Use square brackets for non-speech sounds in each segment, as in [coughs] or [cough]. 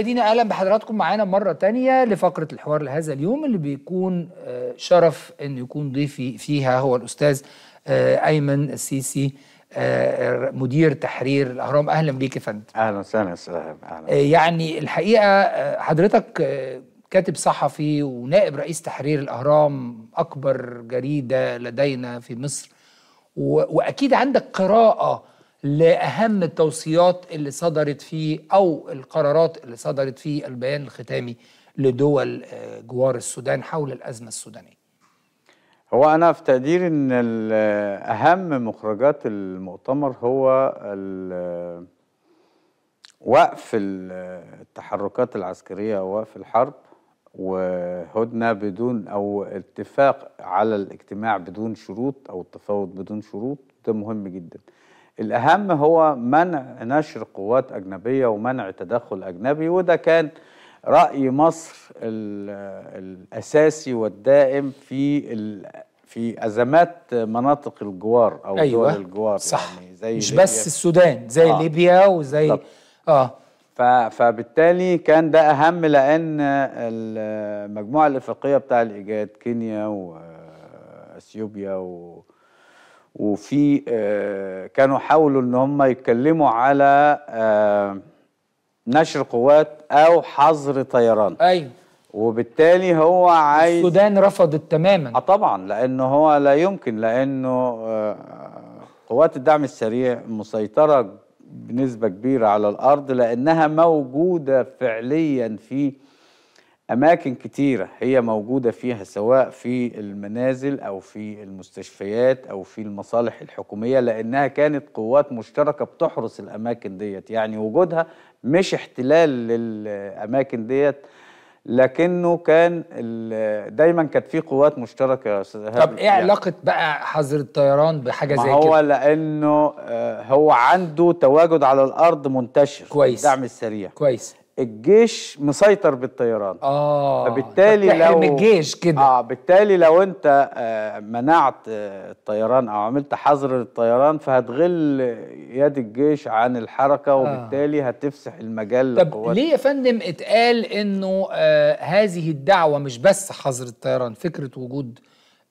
مشاهدينا اهلا بحضراتكم معانا مره تانية لفقره الحوار لهذا اليوم اللي بيكون آه، شرف ان يكون ضيفي فيها هو الاستاذ آه، ايمن السيسي آه، مدير تحرير الاهرام اهلا بيك يا فندم اهلا وسهلا اهلا يعني الحقيقه حضرتك كاتب صحفي ونائب رئيس تحرير الاهرام اكبر جريده لدينا في مصر واكيد عندك قراءه لأهم التوصيات اللي صدرت في أو القرارات اللي صدرت في البيان الختامي لدول آه، جوار السودان حول الأزمة السودانية هو أنا في تقديري أن أهم مخرجات المؤتمر هو وقف التحركات العسكرية ووقف الحرب وهدنة بدون أو اتفاق على الاجتماع بدون شروط أو التفاوض بدون شروط ده مهم جداً الأهم هو منع نشر قوات أجنبية ومنع تدخل أجنبي وده كان رأي مصر الأساسي والدائم في في أزمات مناطق الجوار أو أيوة دول الجوار صح يعني زي مش ليبيا. بس السودان زي آه. ليبيا وزي طب. آه فبالتالي كان ده أهم لأن المجموعة الإفريقية بتاع الإيجاد كينيا وأثيوبيا و آه، وفي آه، كانوا حاولوا ان هم يتكلموا على آه، نشر قوات او حظر طيران ايوه وبالتالي هو عايز السودان رفضت تماما اه طبعا لانه هو لا يمكن لانه آه، قوات الدعم السريع مسيطره بنسبه كبيره على الارض لانها موجوده فعليا في أماكن كتيرة هي موجودة فيها سواء في المنازل أو في المستشفيات أو في المصالح الحكومية لأنها كانت قوات مشتركة بتحرس الأماكن ديت يعني وجودها مش احتلال للأماكن ديت لكنه كان دايما كانت في قوات مشتركه يا استاذ طب ايه يعني. علاقه بقى حظر الطيران بحاجه زي كده؟ هو لانه آه، هو عنده تواجد على الارض منتشر كويس الدعم السريع كويس الجيش مسيطر بالطيران اه فبالتالي لو الجيش كده اه بالتالي لو انت آه، منعت آه، الطيران او عملت حظر للطيران فهتغل يد الجيش عن الحركه آه. وبالتالي هتفسح المجال طب ليه يا فندم اتقال انه آه هذه الدعوه مش بس حظر الطيران فكره وجود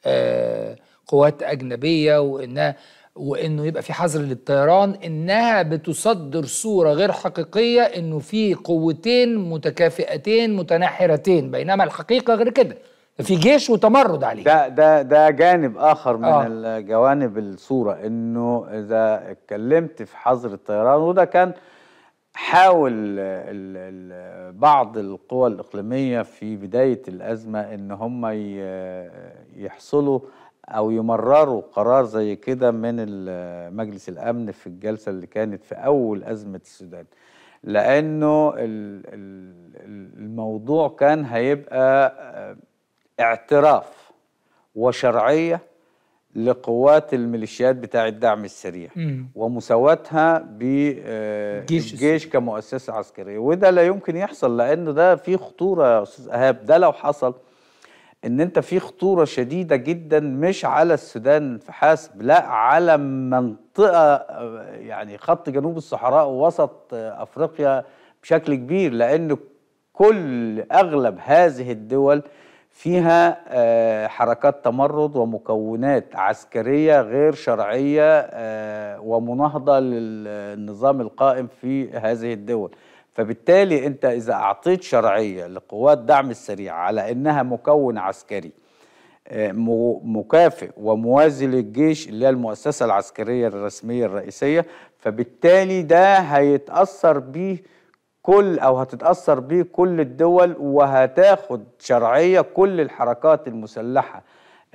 آه قوات اجنبيه وانها وانه يبقى في حظر للطيران انها بتصدر صوره غير حقيقيه انه في قوتين متكافئتين متناحرتين بينما الحقيقه غير كده في جيش وتمرد عليه ده ده ده جانب اخر من آه. الجوانب الصوره انه اذا اتكلمت في حظر الطيران وده كان حاول ال ال بعض القوى الاقليميه في بدايه الازمه ان هم يحصلوا او يمرروا قرار زي كده من مجلس الامن في الجلسه اللي كانت في اول ازمه السودان لانه الموضوع كان هيبقى آه، اعتراف وشرعيه لقوات الميليشيات بتاع الدعم السريع مم. ومساواتها بالجيش آه، كمؤسسه عسكريه وده لا يمكن يحصل لانه ده فيه خطوره يا استاذ ايهاب ده لو حصل ان انت في خطوره شديده جدا مش على السودان فحسب لا على منطقه يعني خط جنوب الصحراء ووسط افريقيا بشكل كبير لان كل اغلب هذه الدول فيها آه، حركات تمرد ومكونات عسكريه غير شرعيه آه، ومناهضه للنظام القائم في هذه الدول فبالتالي انت اذا اعطيت شرعيه لقوات دعم السريع على انها مكون عسكري آه، مكافئ وموازي للجيش اللي هي المؤسسه العسكريه الرسميه الرئيسيه فبالتالي ده هيتاثر بيه كل او هتتاثر بيه كل الدول وهتاخد شرعيه كل الحركات المسلحه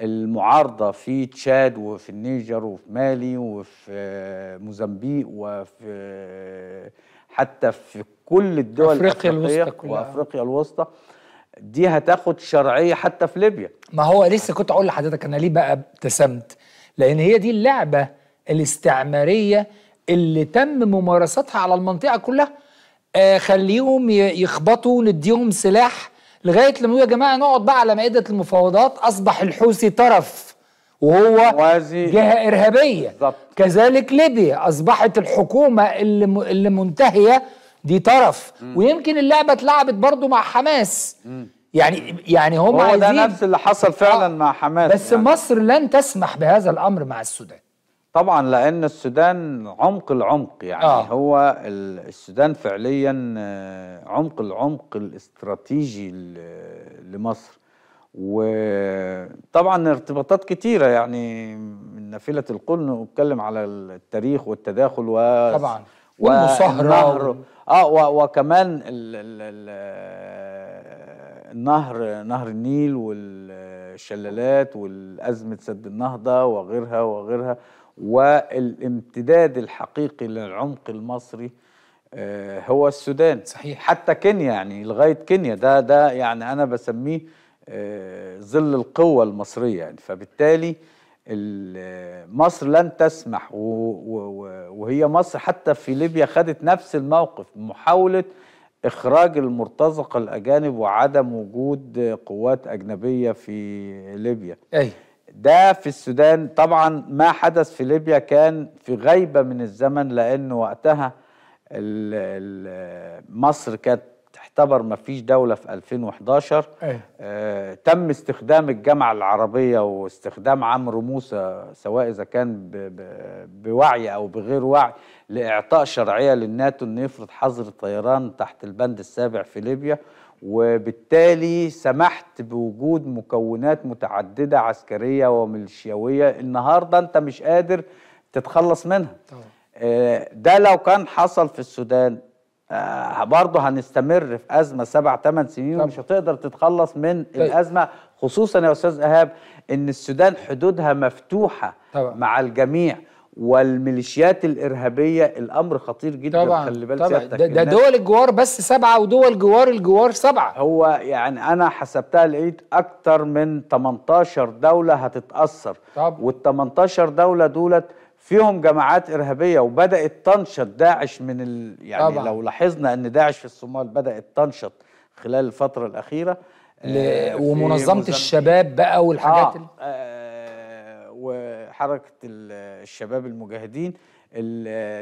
المعارضة في تشاد وفي النيجر وفي مالي وفي آه، موزمبيق وفي آه، حتى في كل الدول أفريقيا الوسطى وأفريقيا الوسطى دي هتاخد شرعية حتى في ليبيا ما هو لسه كنت أقول لحضرتك أنا ليه بقى ابتسمت لأن هي دي اللعبة الاستعمارية اللي تم ممارستها على المنطقة كلها آه خليهم يخبطوا نديهم سلاح لغاية لما يا جماعة نقعد بقى على مائدة المفاوضات أصبح الحوثي طرف وهو موازي جهة إرهابية بالضبط. كذلك ليبيا أصبحت الحكومة اللي, اللي منتهية دي طرف م. ويمكن اللعبة اتلعبت برضو مع حماس م. يعني يعني هم عايزين ده نفس اللي حصل فعلا آه. مع حماس بس يعني. مصر لن تسمح بهذا الأمر مع السودان طبعا لأن السودان عمق العمق يعني آه. هو السودان فعليا آه، عمق العمق الاستراتيجي لمصر وطبعا ارتباطات كتيرة يعني من نافلة القرن واتكلم على التاريخ والتداخل و طبعا والمصاهرة و... اه و... وكمان ال... ال... ال... النهر نهر النيل والشلالات والأزمة سد النهضة وغيرها وغيرها والامتداد الحقيقي للعمق المصري آه، هو السودان صحيح حتى كينيا يعني لغاية كينيا ده ده يعني أنا بسميه آه، ظل القوة المصرية يعني فبالتالي مصر لن تسمح وهي مصر حتى في ليبيا خدت نفس الموقف محاولة إخراج المرتزقة الأجانب وعدم وجود قوات أجنبية في ليبيا أي. ده في السودان طبعا ما حدث في ليبيا كان في غيبة من الزمن لأن وقتها مصر كانت اعتبر ما فيش دولة في 2011 أيه. آه تم استخدام الجامعة العربية واستخدام عمرو موسى سواء إذا كان بـ بـ بوعي أو بغير وعي لإعطاء شرعية للناتو أن يفرض حظر طيران تحت البند السابع في ليبيا وبالتالي سمحت بوجود مكونات متعددة عسكرية وميليشياوية النهاردة أنت مش قادر تتخلص منها طبعا. آه ده لو كان حصل في السودان آه برضه هنستمر في ازمه سبع ثمان سنين ومش هتقدر تتخلص من طيب. الازمه خصوصا يا استاذ ايهاب ان السودان حدودها مفتوحه طبعا. مع الجميع والميليشيات الارهابيه الامر خطير جدا طبعا خلي بالك طبعا ده, ده دول الجوار بس سبعه ودول جوار الجوار سبعه هو يعني انا حسبتها لقيت اكتر من 18 دوله هتتاثر طبعا وال 18 دوله دولت فيهم جماعات ارهابيه وبدات تنشط داعش من ال... يعني طبعا. لو لاحظنا ان داعش في الصومال بدات تنشط خلال الفتره الاخيره ل... آه، ومنظمه مزن... الشباب بقى والحاجات آه. ال... آه وحركه الشباب المجاهدين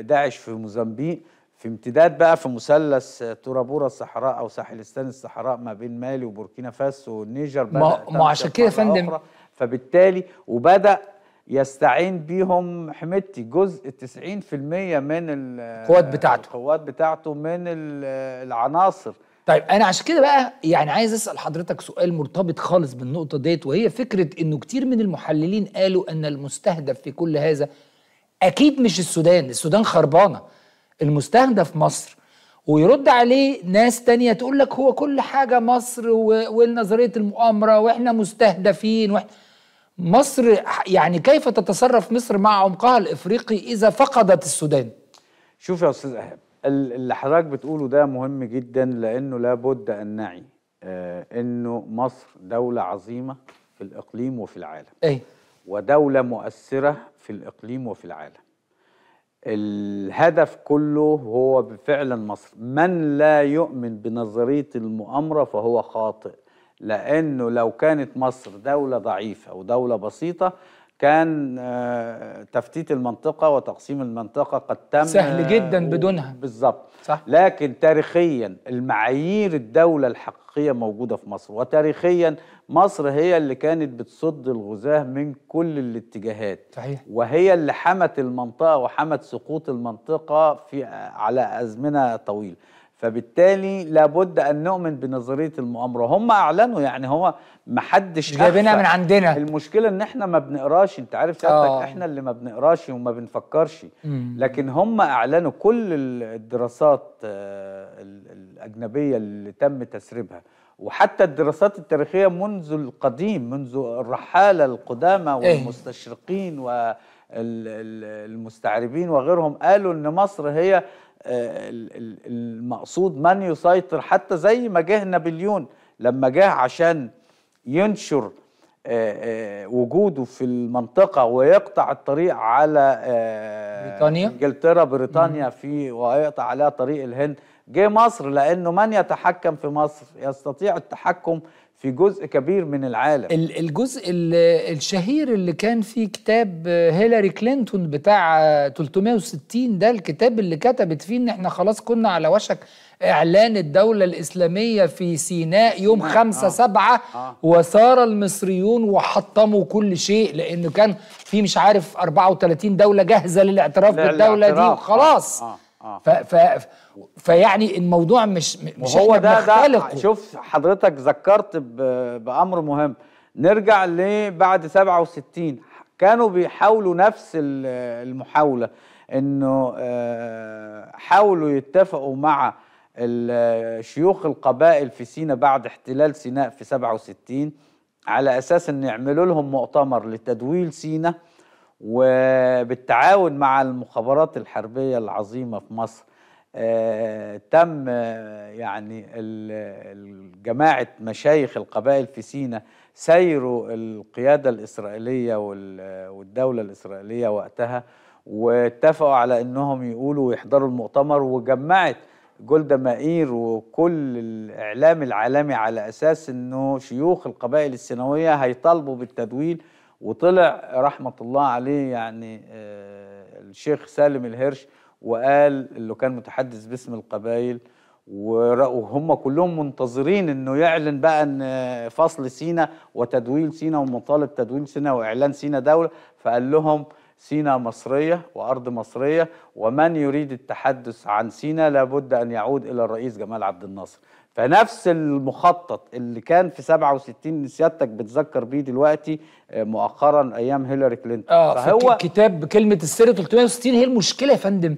داعش في موزمبيق في امتداد بقى في مثلث تورابورا الصحراء او ساحلستان الصحراء ما بين مالي وبوركينا فاسو والنيجر ما, ما عشان كده يا فندم فبالتالي وبدا يستعين بيهم حميدتي جزء 90% من القوات بتاعته القوات بتاعته من العناصر طيب انا عشان كده بقى يعني عايز اسال حضرتك سؤال مرتبط خالص بالنقطه ديت وهي فكره انه كتير من المحللين قالوا ان المستهدف في كل هذا اكيد مش السودان السودان خربانه المستهدف مصر ويرد عليه ناس تانية تقول لك هو كل حاجة مصر ونظرية المؤامرة وإحنا مستهدفين وإحنا مصر يعني كيف تتصرف مصر مع عمقها الافريقي اذا فقدت السودان شوف يا استاذ ايهاب اللي حضرتك بتقوله ده مهم جدا لانه لابد ان نعي آه، انه مصر دوله عظيمه في الاقليم وفي العالم أي. ودوله مؤثره في الاقليم وفي العالم الهدف كله هو فعلا مصر من لا يؤمن بنظريه المؤامره فهو خاطئ لأنه لو كانت مصر دولة ضعيفة ودوله بسيطة كان آه، تفتيت المنطقة وتقسيم المنطقة قد تم سهل جدا آه، بدونها بالظبط صح لكن تاريخيا المعايير الدولة الحقيقية موجودة في مصر وتاريخيا مصر هي اللي كانت بتصد الغزاة من كل الاتجاهات صحيح وهي اللي حمت المنطقة وحمت سقوط المنطقة في آه، على أزمنة طويلة فبالتالي لابد ان نؤمن بنظريه المؤامره هم اعلنوا يعني هو ما حدش جايبينها من عندنا المشكله ان احنا ما بنقراش انت عارف آه. سيادتك احنا اللي ما بنقراش وما بنفكرش مم. لكن هم اعلنوا كل الدراسات آه، الاجنبيه اللي تم تسريبها وحتى الدراسات التاريخيه منذ القديم منذ الرحاله القدامى إيه. والمستشرقين و المستعربين وغيرهم قالوا ان مصر هي المقصود من يسيطر حتى زي ما جه نابليون لما جه عشان ينشر آه، آه، وجوده في المنطقة ويقطع الطريق على آه، بريطانيا انجلترا بريطانيا في ويقطع عليها طريق الهند جه مصر لأنه من يتحكم في مصر يستطيع التحكم في جزء كبير من العالم الجزء الشهير اللي كان فيه كتاب هيلاري كلينتون بتاع 360 ده الكتاب اللي كتبت فيه ان احنا خلاص كنا على وشك اعلان الدولة الاسلامية في سيناء يوم 5 7 وثار المصريون وحطموا كل شيء لانه كان في مش عارف 34 دولة جاهزة للاعتراف بالدولة دي وخلاص آه. آه. آه. ف ف فيعني الموضوع مش مش هو ده ده شوف حضرتك ذكرت بامر مهم نرجع لبعد 67 كانوا بيحاولوا نفس المحاوله انه آه، حاولوا يتفقوا مع الشيوخ القبائل في سينا بعد احتلال سيناء في 67 على اساس ان يعملوا لهم مؤتمر لتدويل سينا وبالتعاون مع المخابرات الحربية العظيمة في مصر آه، تم آه، يعني جماعة مشايخ القبائل في سينا سيروا القيادة الإسرائيلية والدولة الإسرائيلية وقتها واتفقوا على أنهم يقولوا ويحضروا المؤتمر وجمعت جولدا مائير وكل الإعلام العالمي على أساس أنه شيوخ القبائل السنوية هيطالبوا بالتدويل وطلع رحمة الله عليه يعني آه، الشيخ سالم الهرش وقال اللي كان متحدث باسم القبائل وهم كلهم منتظرين انه يعلن بقى ان فصل سينا وتدويل سينا ومطالب تدويل سينا واعلان سينا دوله فقال لهم سينا مصريه وارض مصريه ومن يريد التحدث عن سينا لابد ان يعود الى الرئيس جمال عبد الناصر فنفس المخطط اللي كان في 67 سيادتك بتذكر بيه دلوقتي آه، مؤخرا ايام هيلاري كلينتون اه فهو كتاب بكلمه السر 360 هي المشكله يا فندم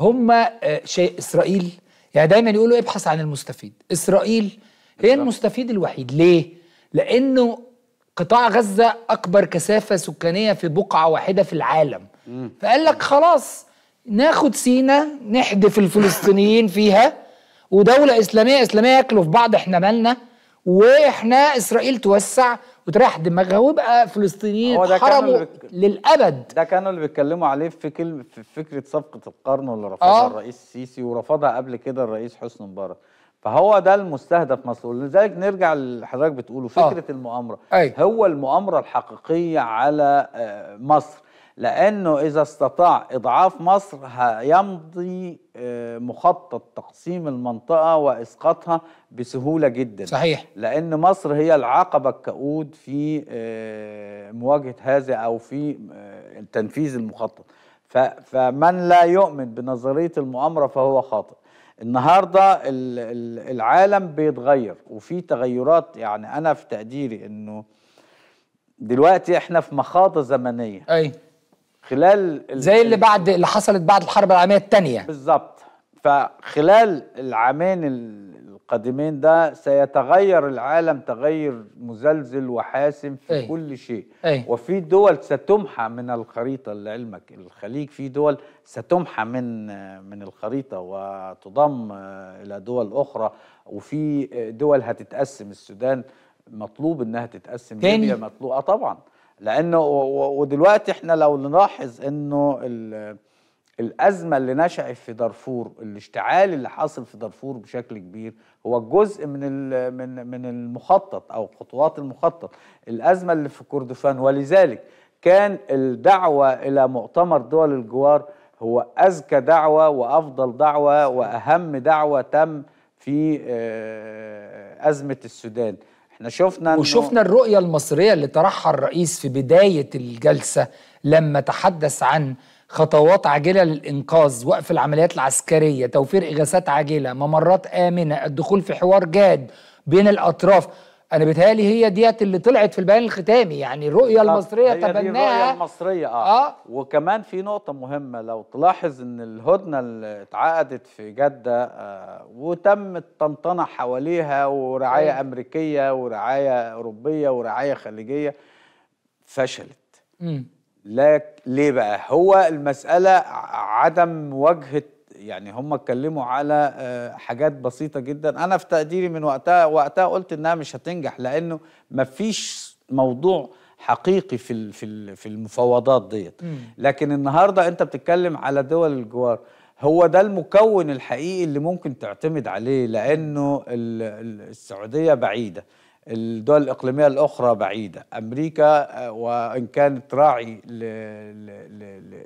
هم آه، شيء اسرائيل يعني دايما يقولوا ابحث عن المستفيد اسرائيل هي المستفيد الوحيد ليه لانه قطاع غزه اكبر كثافه سكانيه في بقعه واحده في العالم فقال لك خلاص ناخد سينا نحدف الفلسطينيين فيها ودوله اسلاميه اسلاميه ياكلوا في بعض احنا مالنا واحنا اسرائيل توسع وتريح دماغها ويبقى فلسطينيين حرموا بك... للابد ده كانوا اللي بيتكلموا عليه في كلمه في فكره صفقه القرن اللي رفضها آه. الرئيس السيسي ورفضها قبل كده الرئيس حسني مبارك فهو ده المستهدف مصر لذلك نرجع لحضرتك حضرتك بتقوله آه. فكره آه. المؤامره أي. هو المؤامره الحقيقيه على آه، مصر لأنه إذا استطاع إضعاف مصر هيمضي آه، مخطط تقسيم المنطقة وإسقاطها بسهولة جدا صحيح لأن مصر هي العقبة الكؤود في آه، مواجهة هذا أو في آه، تنفيذ المخطط فمن لا يؤمن بنظرية المؤامرة فهو خاطئ النهاردة العالم بيتغير وفي تغيرات يعني أنا في تقديري أنه دلوقتي احنا في مخاضة زمنية ايوه خلال زي اللي بعد اللي حصلت بعد الحرب العالميه الثانيه بالظبط فخلال العامين القادمين ده سيتغير العالم تغير مزلزل وحاسم في أي. كل شيء أي. وفي دول ستمحى من الخريطة لعلمك الخليج في دول ستمحى من من الخريطة وتضم آه، إلى دول أخرى وفي آه، دول هتتقسم السودان مطلوب انها تتقسم ليبيا مطلوبه آه، طبعا لانه ودلوقتي احنا لو نلاحظ انه الازمه اللي نشأت في دارفور الاشتعال اللي حاصل في دارفور بشكل كبير هو جزء من من من المخطط او خطوات المخطط الازمه اللي في كردفان ولذلك كان الدعوه الى مؤتمر دول الجوار هو اذكى دعوه وافضل دعوه واهم دعوه تم في آه، ازمه السودان احنا شفنا وشفنا الرؤية المصرية اللي طرحها الرئيس في بداية الجلسة لما تحدث عن خطوات عاجلة للإنقاذ وقف العمليات العسكرية توفير إغاثات عاجلة ممرات آمنة الدخول في حوار جاد بين الأطراف انا بتهيالي هي ديت اللي طلعت في البيان الختامي يعني الرؤيه المصريه تبناها الرؤيه المصريه آه. اه وكمان في نقطه مهمه لو تلاحظ ان الهدنه اللي اتعقدت في جده آه وتم الطنطنه حواليها ورعايه آه. امريكيه ورعايه اوروبيه ورعايه خليجيه فشلت امم لك ليه بقى هو المساله عدم وجهه يعني هم اتكلموا على آه، حاجات بسيطه جدا انا في تقديري من وقتها وقتها قلت انها مش هتنجح لانه مفيش موضوع حقيقي في في في المفاوضات ديت لكن النهارده انت بتتكلم على دول الجوار هو ده المكون الحقيقي اللي ممكن تعتمد عليه لانه السعوديه بعيده الدول الإقليمية الأخرى بعيدة أمريكا آه، وإن كانت راعي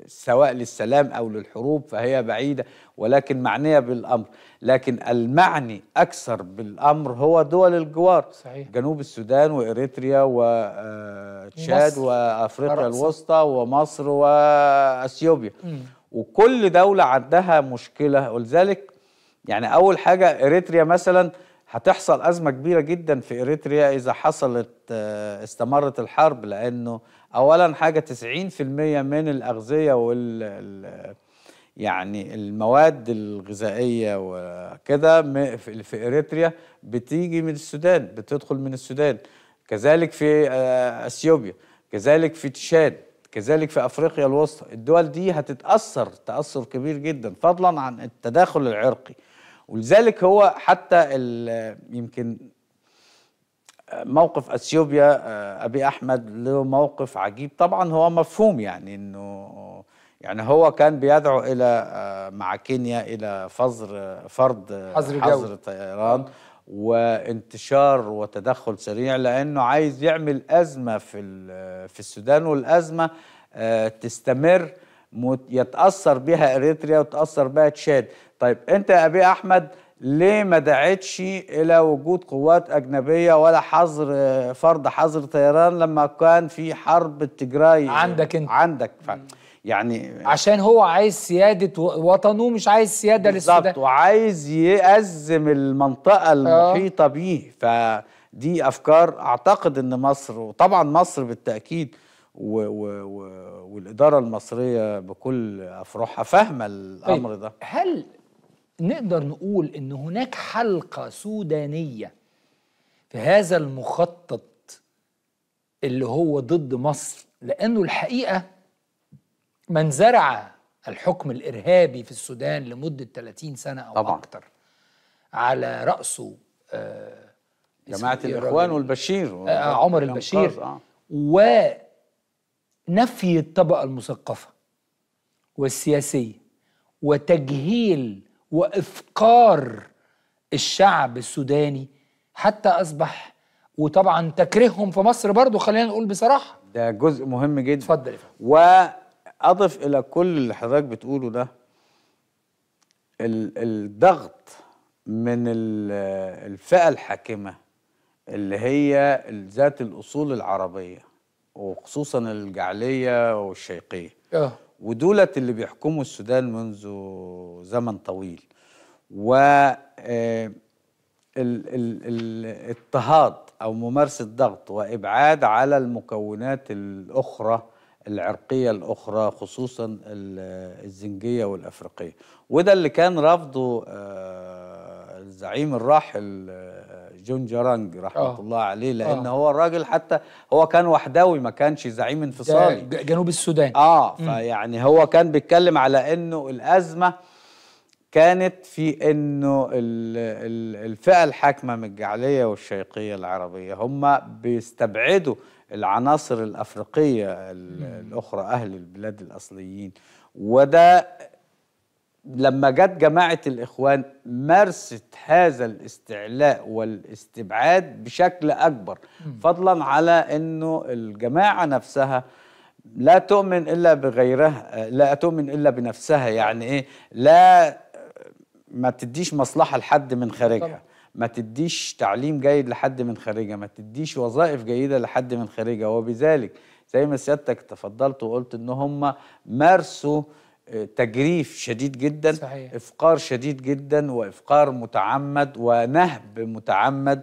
سواء للسلام أو للحروب فهي بعيدة ولكن معنية بالأمر لكن المعني أكثر بالأمر هو دول الجوار صحيح. جنوب السودان وإريتريا وتشاد آه، وأفريقيا الوسطى ومصر وأثيوبيا آه، وكل دولة عندها مشكلة ولذلك يعني أول حاجة إريتريا مثلاً هتحصل أزمة كبيرة جدا في إريتريا إذا حصلت آه، استمرت الحرب لأنه أولا حاجة 90% من الأغذية وال يعني المواد الغذائية وكده في إريتريا بتيجي من السودان بتدخل من السودان كذلك في آه، أثيوبيا كذلك في تشاد كذلك في أفريقيا الوسطى الدول دي هتتأثر تأثر كبير جدا فضلا عن التداخل العرقي ولذلك هو حتى يمكن موقف اثيوبيا آه، ابي احمد له موقف عجيب طبعا هو مفهوم يعني انه يعني هو كان بيدعو الى آه، مع كينيا الى فظر آه، فرض حظر, حظر طيران وانتشار وتدخل سريع لانه عايز يعمل ازمه في في السودان والازمه تستمر يتاثر بها اريتريا وتاثر بها تشاد طيب انت يا ابي احمد ليه ما دعتش الى وجود قوات اجنبيه ولا حظر فرض حظر طيران لما كان في حرب التجراي عندك انت عندك فعلا يعني عشان هو عايز سياده وطنه مش عايز سياده للسودان بالظبط وعايز يأزم المنطقه آه. المحيطه بيه فدي افكار اعتقد ان مصر وطبعا مصر بالتاكيد و و و والإدارة المصرية بكل افراحها فاهمة الأمر طيب، ده هل نقدر نقول إن هناك حلقة سودانية في هذا المخطط اللي هو ضد مصر لأنه الحقيقة من زرع الحكم الإرهابي في السودان لمدة 30 سنة أو طبعا. أكتر على رأسه آه جماعة إيه، الإخوان والبشير آه عمر البشير آه. نفي الطبقة المثقفة والسياسية وتجهيل وإفقار الشعب السوداني حتى أصبح وطبعا تكرههم في مصر برضو خلينا نقول بصراحة ده جزء مهم جدا اتفضل وأضف إلى كل اللي حضرتك بتقوله ده الضغط من الفئة الحاكمة اللي هي ذات الأصول العربية وخصوصا الجعليه والشيقيه اه ودولت اللي بيحكموا السودان منذ زمن طويل و آه، الاضطهاد او ممارسه ضغط وابعاد على المكونات الاخرى العرقية الأخرى خصوصا الزنجية والأفريقية وده اللي كان رفضه آه، الزعيم الراحل آه، جون جرانج رحمة أوه. الله عليه آه. لأن أوه. هو الراجل حتى هو كان وحدوي ما كانش زعيم انفصالي جنوب السودان آه فيعني هو كان بيتكلم على أنه الأزمة كانت في انه الفئه الحاكمه من الجعليه والشيقيه العربيه هم بيستبعدوا العناصر الأفريقية الأخرى أهل البلاد الأصليين وده لما جت جماعة الإخوان مارست هذا الاستعلاء والاستبعاد بشكل أكبر فضلا على أنه الجماعة نفسها لا تؤمن إلا بغيرها لا تؤمن إلا بنفسها يعني إيه لا ما تديش مصلحة لحد من خارجها ما تديش تعليم جيد لحد من خارجها ما تديش وظائف جيدة لحد من خارجها وبذلك زي ما سيادتك تفضلت وقلت ان هم مارسوا آه، تجريف شديد جدا صحيح. افقار شديد جدا وافقار متعمد ونهب متعمد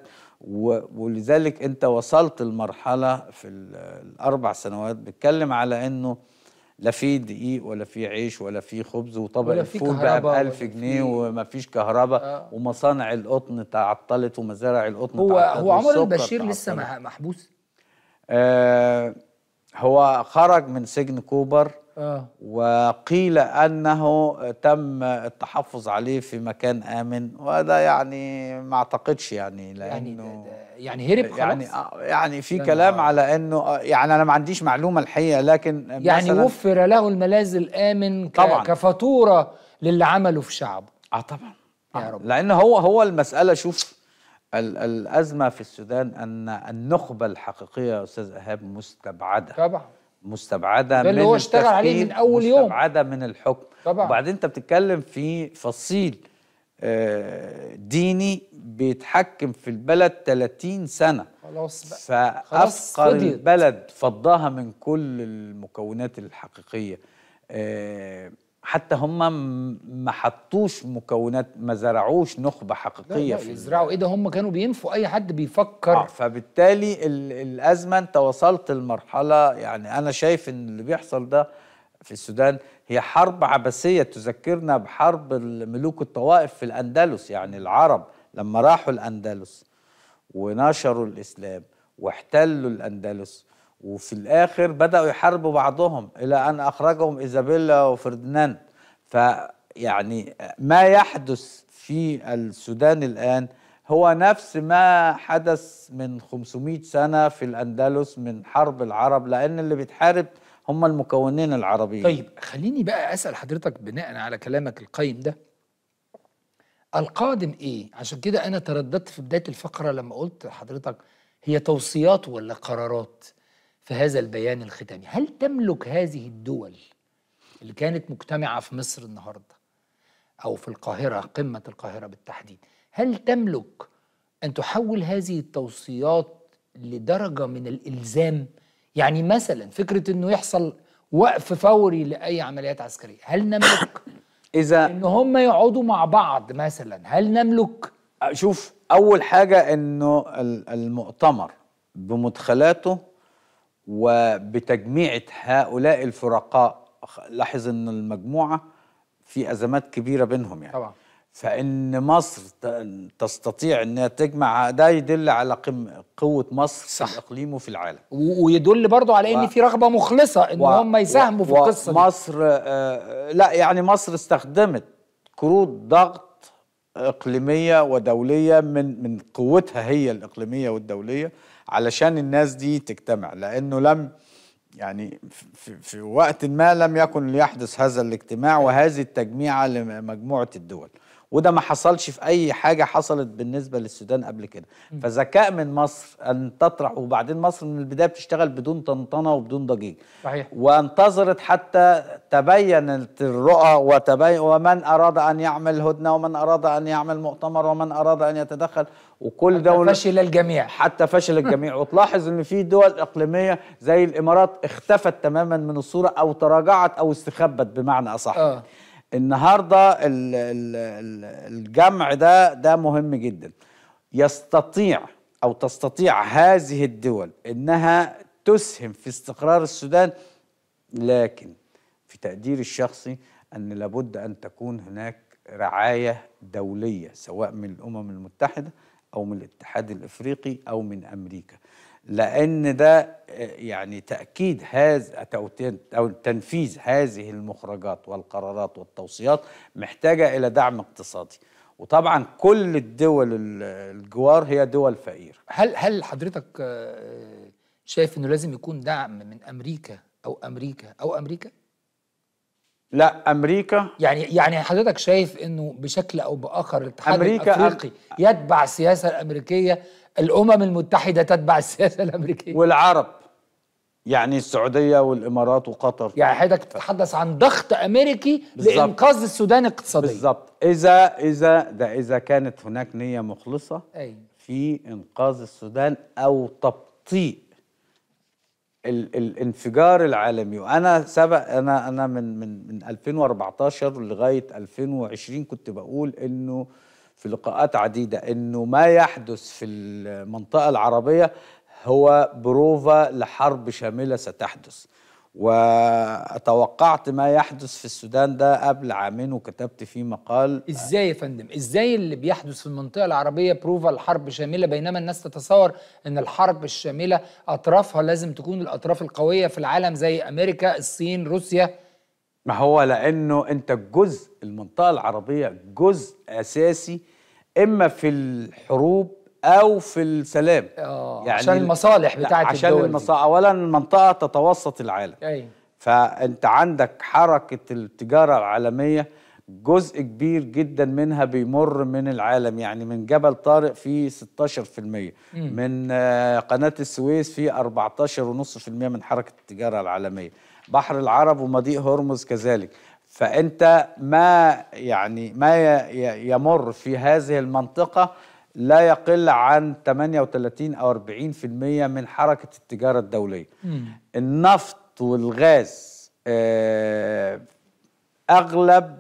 ولذلك انت وصلت المرحله في الاربع سنوات بتكلم على انه لا في دقيق ولا في عيش ولا في خبز وطبق الفول بقى ب 1000 جنيه وما فيش كهرباء آه. ومصانع القطن تعطلت ومزارع القطن هو تعطلت هو عمر البشير لسه محبوس آه هو خرج من سجن كوبر آه. وقيل أنه تم التحفظ عليه في مكان آمن وده يعني ما أعتقدش يعني, يعني لأنه يعني, يعني هرب خلاص يعني, آه، يعني في كلام على أنه آه، يعني أنا ما عنديش معلومة الحقيقة لكن يعني وفر له الملاذ الآمن طبعا كفاتورة للي عمله في شعبه آه طبعا يا رب. لأن هو هو المسألة شوف الأزمة في السودان أن النخبة الحقيقية يا أستاذ إيهاب مستبعدة طبعا مستبعده من اللي هو اشتغل عليه من اول يوم مستبعده من الحكم طبعا وبعدين انت بتتكلم في فصيل آه، ديني بيتحكم في البلد 30 سنه خلاص بقى فافقر البلد فضاها من كل المكونات الحقيقيه آه، حتى هم ما حطوش مكونات ما زرعوش نخبه حقيقيه لا لا يزرعوا ايه ده هم كانوا بينفوا اي حد بيفكر آه فبالتالي الازمه انت وصلت لمرحله يعني انا شايف ان اللي بيحصل ده في السودان هي حرب عباسيه تذكرنا بحرب ملوك الطوائف في الاندلس يعني العرب لما راحوا الاندلس ونشروا الاسلام واحتلوا الاندلس وفي الآخر بدأوا يحاربوا بعضهم إلى أن أخرجهم إيزابيلا وفرديناند فيعني ما يحدث في السودان الآن هو نفس ما حدث من 500 سنة في الأندلس من حرب العرب لأن اللي بيتحارب هم المكونين العربيين طيب خليني بقى أسأل حضرتك بناء على كلامك القيم ده القادم إيه؟ عشان كده أنا ترددت في بداية الفقرة لما قلت لحضرتك هي توصيات ولا قرارات؟ في هذا البيان الختامي هل تملك هذه الدول اللي كانت مجتمعة في مصر النهاردة أو في القاهرة قمة القاهرة بالتحديد هل تملك أن تحول هذه التوصيات لدرجة من الإلزام يعني مثلا فكرة أنه يحصل وقف فوري لأي عمليات عسكرية هل نملك [coughs] إذا إن هم يقعدوا مع بعض مثلا هل نملك شوف أول حاجة أنه المؤتمر بمدخلاته وبتجميعة هؤلاء الفرقاء لاحظ ان المجموعة في أزمات كبيرة بينهم يعني طبعا. فإن مصر تستطيع أنها تجمع ده يدل على قوة مصر صح. في الإقليم وفي العالم ويدل برضو على أن و... في رغبة مخلصة أن و... هم يساهموا و... في القصة مصر آه لا يعني مصر استخدمت كروت ضغط إقليمية ودولية من من قوتها هي الإقليمية والدولية علشان الناس دي تجتمع لأنه لم يعني في, في وقت ما لم يكن ليحدث هذا الاجتماع وهذه التجميعة لمجموعة الدول وده ما حصلش في اي حاجه حصلت بالنسبه للسودان قبل كده فذكاء من مصر ان تطرح وبعدين مصر من البدايه بتشتغل بدون طنطنه وبدون ضجيج صحيح وانتظرت حتى تبينت الرؤى وتبين ومن اراد ان يعمل هدنه ومن اراد ان يعمل مؤتمر ومن اراد ان يتدخل وكل حتى دوله فشل الجميع حتى فشل الجميع [laughs] وتلاحظ ان في دول اقليميه زي الامارات اختفت تماما من الصوره او تراجعت او استخبت بمعنى اصح آه. النهارده الجمع ده ده مهم جدا يستطيع او تستطيع هذه الدول انها تسهم في استقرار السودان لكن في تقديري الشخصي ان لابد ان تكون هناك رعايه دوليه سواء من الامم المتحده او من الاتحاد الافريقي او من امريكا لأن ده آه، يعني تأكيد هذا أو تنفيذ هذه المخرجات والقرارات والتوصيات محتاجة إلى دعم اقتصادي وطبعا كل الدول الجوار هي دول فقيرة هل هل حضرتك آه، شايف انه لازم يكون دعم من امريكا او امريكا او امريكا لا امريكا يعني يعني حضرتك شايف انه بشكل او باخر الاتحاد أمريكا الافريقي أم... يتبع السياسه الامريكيه الامم المتحده تتبع السياسه الامريكيه والعرب يعني السعوديه والامارات وقطر يعني حضرتك بتتحدث عن ضغط امريكي بالزبط. لانقاذ السودان اقتصاديا بالظبط اذا اذا ده اذا كانت هناك نيه مخلصه أي. في انقاذ السودان او تبطيء ال الانفجار العالمي وانا سبق انا انا من من من 2014 لغايه 2020 كنت بقول انه في لقاءات عديده انه ما يحدث في المنطقه العربيه هو بروفا لحرب شامله ستحدث وتوقعت ما يحدث في السودان ده قبل عامين وكتبت فيه مقال ازاي يا فندم ازاي اللي بيحدث في المنطقه العربيه بروفا لحرب شامله بينما الناس تتصور ان الحرب الشامله اطرافها لازم تكون الاطراف القويه في العالم زي امريكا الصين روسيا ما هو لانه انت جزء المنطقه العربيه جزء اساسي اما في الحروب او في السلام اه يعني عشان المصالح بتاعه عشان الدول المصالح اولا المنطقه تتوسط العالم ايوه فانت عندك حركه التجاره العالميه جزء كبير جدا منها بيمر من العالم يعني من جبل طارق في 16% م. من آه، قناة السويس في 14.5% من حركة التجارة العالمية بحر العرب ومضيق هرمز كذلك فأنت ما يعني ما يمر في هذه المنطقة لا يقل عن 38 أو 40% من حركة التجارة الدولية مم. النفط والغاز آه، أغلب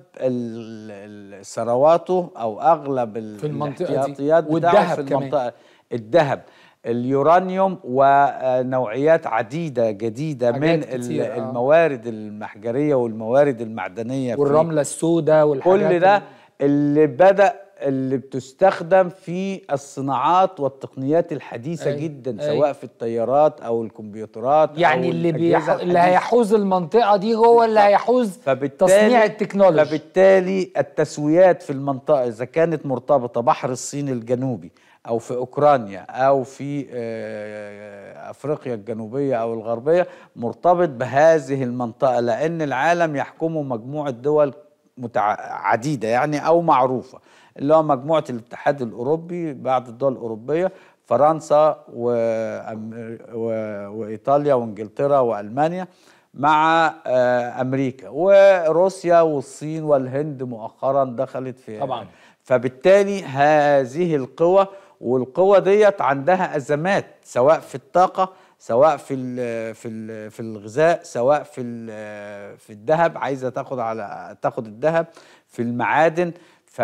ثرواته أو أغلب في الاحتياطيات والذهب في المنطقة كمان. الذهب اليورانيوم ونوعيات آه، عديدة جديدة من كتير. آه. الموارد المحجرية والموارد المعدنية والرملة السوداء والحاجات كل ده اللي بدأ اللي بتستخدم في الصناعات والتقنيات الحديثه أي. جدا أي. سواء في الطيارات او الكمبيوترات يعني أو اللي بيح... اللي هيحوز المنطقه دي هو اللي هيحوز تصنيع التكنولوجي فبالتالي التسويات في المنطقه اذا كانت مرتبطه بحر الصين الجنوبي او في اوكرانيا او في آه، افريقيا الجنوبيه او الغربيه مرتبط بهذه المنطقه لان العالم يحكمه مجموعه دول متع... عديده يعني او معروفه اللي هو مجموعه الاتحاد الاوروبي بعض الدول الاوروبيه فرنسا و... وايطاليا وانجلترا والمانيا مع آه، امريكا وروسيا والصين والهند مؤخرا دخلت في طبعا فبالتالي هذه القوى والقوى ديت عندها ازمات سواء في الطاقه سواء في الـ في الـ في الغذاء سواء في في الذهب عايزه تاخد على تاخد الذهب في المعادن ف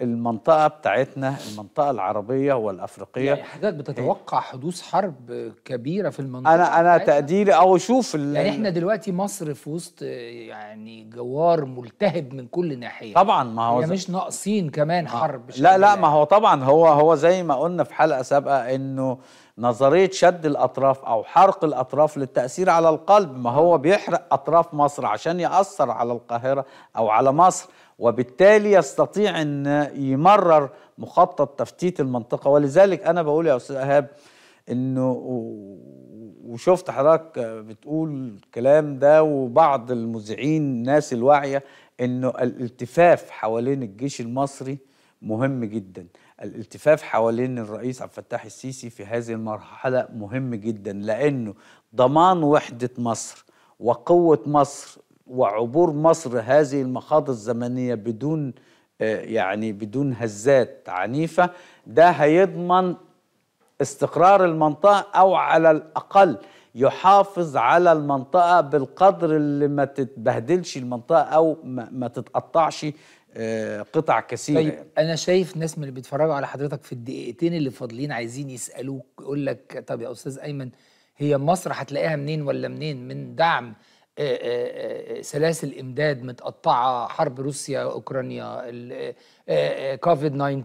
المنطقة بتاعتنا المنطقة العربية والأفريقية يعني حضرتك بتتوقع حدوث حرب كبيرة في المنطقة أنا أنا تقديري أو شوف يعني إحنا دلوقتي مصر في وسط يعني جوار ملتهب من كل ناحية طبعا ما هو يعني مش ناقصين كمان حرب لا لا ما هو طبعا هو هو زي ما قلنا في حلقة سابقة إنه نظريه شد الاطراف او حرق الاطراف للتاثير على القلب ما هو بيحرق اطراف مصر عشان ياثر على القاهره او على مصر وبالتالي يستطيع ان يمرر مخطط تفتيت المنطقه ولذلك انا بقول يا استاذ ايهاب انه وشفت حضرتك بتقول الكلام ده وبعض المذيعين الناس الواعيه انه الالتفاف حوالين الجيش المصري مهم جدا الالتفاف حوالين الرئيس عبد الفتاح السيسي في هذه المرحله مهم جدا لانه ضمان وحده مصر وقوه مصر وعبور مصر هذه المخاض الزمنيه بدون آه، يعني بدون هزات عنيفه ده هيضمن استقرار المنطقه او على الاقل يحافظ على المنطقة بالقدر اللي ما تتبهدلش المنطقة أو ما, تتقطعش آه، قطع كثيره طيب يعني. انا شايف ناس من اللي بيتفرجوا على حضرتك في الدقيقتين اللي فاضلين عايزين يسالوك يقول لك طب يا استاذ ايمن هي مصر هتلاقيها منين ولا منين من دعم آه، آه، سلاسل امداد متقطعه حرب روسيا اوكرانيا كوفيد 19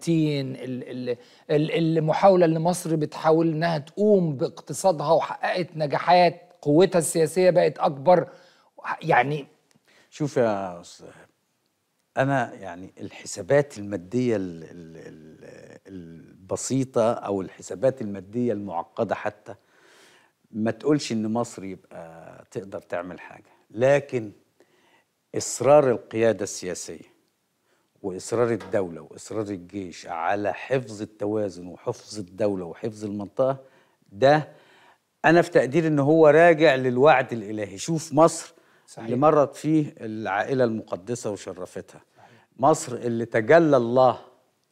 المحاوله اللي مصر بتحاول انها تقوم باقتصادها وحققت نجاحات قوتها السياسيه بقت اكبر يعني شوف يا استاذ انا يعني الحسابات الماديه البسيطه او الحسابات الماديه المعقده حتى ما تقولش ان مصر يبقى تقدر تعمل حاجه لكن اصرار القياده السياسيه واصرار الدوله واصرار الجيش على حفظ التوازن وحفظ الدوله وحفظ المنطقه ده انا في تقدير ان هو راجع للوعد الالهي شوف مصر صحيح. اللي مرت فيه العائلة المقدسة وشرفتها صحيح. مصر اللي تجلى الله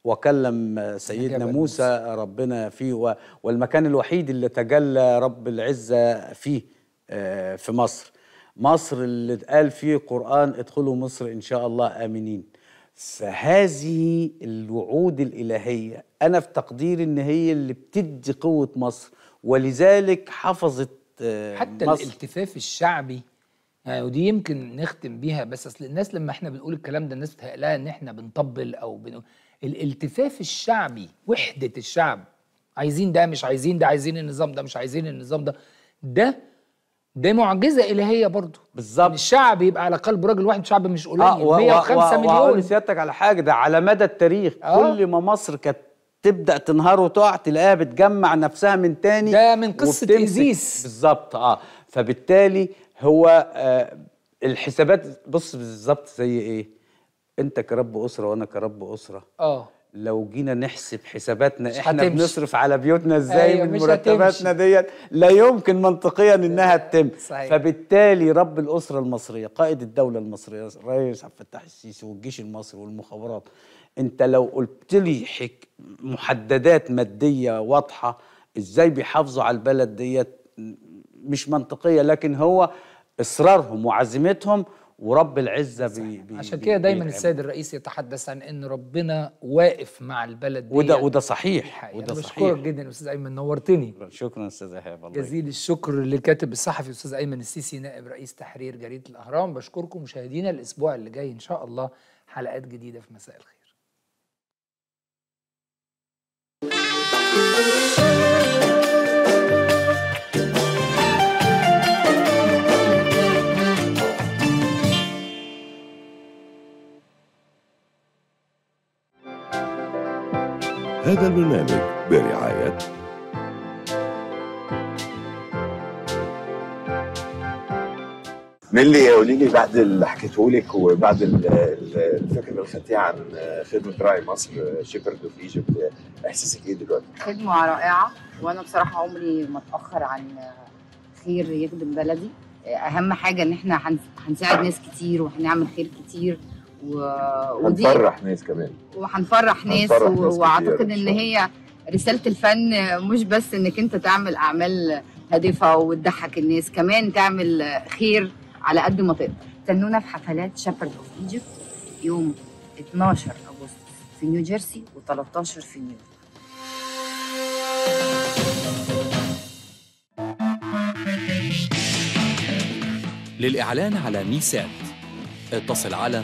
وكلم سيدنا موسى ربنا فيه والمكان الوحيد اللي تجلى رب العزة فيه آه، في مصر مصر اللي قال فيه قرآن ادخلوا مصر إن شاء الله آمنين فهذه الوعود الإلهية أنا في تقديري إن هي اللي بتدي قوة مصر ولذلك حفظت آه، حتى مصر. الالتفاف الشعبي ودي يمكن نختم بيها بس اصل الناس لما احنا بنقول الكلام ده الناس بتهيأ لها ان احنا بنطبل او بنقول الالتفاف الشعبي وحده الشعب عايزين ده مش عايزين ده عايزين النظام ده مش عايزين النظام ده ده ده معجزه الهيه برضه بالظبط الشعب يبقى على قلب رجل واحد شعب مش قليل آه 105 و... و... مليون سيادتك على حاجه ده على مدى التاريخ آه كل ما مصر كانت تبدا تنهار وتقع تلاقيها بتجمع نفسها من تاني ده من قصه ايزيس بالظبط اه فبالتالي هو آه، الحسابات بص بالظبط زي ايه انت كرب اسره وانا كرب اسره اه لو جينا نحسب حساباتنا احنا هتمشي. بنصرف على بيوتنا ازاي أيوة من مرتباتنا ديت لا يمكن منطقيا انها آه، تتم فبالتالي رب الاسره المصريه قائد الدوله المصريه الرئيس عبد الفتاح السيسي والجيش المصري والمخابرات انت لو قلت لي حك... محددات ماديه واضحه ازاي بيحافظوا على البلد ديت مش منطقيه لكن هو اصرارهم وعزيمتهم ورب العزه بي بي عشان كده دايما السيد الرئيس يتحدث عن ان ربنا واقف مع البلد دي وده وده صحيح وده صحيح بشكرك جدا استاذ ايمن نورتني شكرا استاذ ايهاب والله جزيل الشكر للكاتب الصحفي استاذ ايمن السيسي نائب رئيس تحرير جريده الاهرام بشكركم مشاهدينا الاسبوع اللي جاي ان شاء الله حلقات جديده في مساء الخير هذا البرنامج برعاية ملي قولي لي بعد اللي حكيته لك وبعد الفكره اللي خدتيها عن خدمه راعي مصر شيبرد اوف ايجيبت احساسك ايه دلوقتي؟ خدمه رائعه وانا بصراحه عمري ما اتاخر عن خير يخدم بلدي اهم حاجه ان احنا هنساعد ناس كتير وهنعمل خير كتير و... ودي هنفرح ناس كمان وهنفرح ناس, واعتقد ان هي رساله الفن مش بس انك انت تعمل اعمال هادفه وتضحك الناس كمان تعمل خير على قد ما تقدر استنونا في حفلات شابرد اوف ايجيبت يوم 12 اغسطس في نيوجيرسي و13 في نيويورك للإعلان على ميسات اتصل على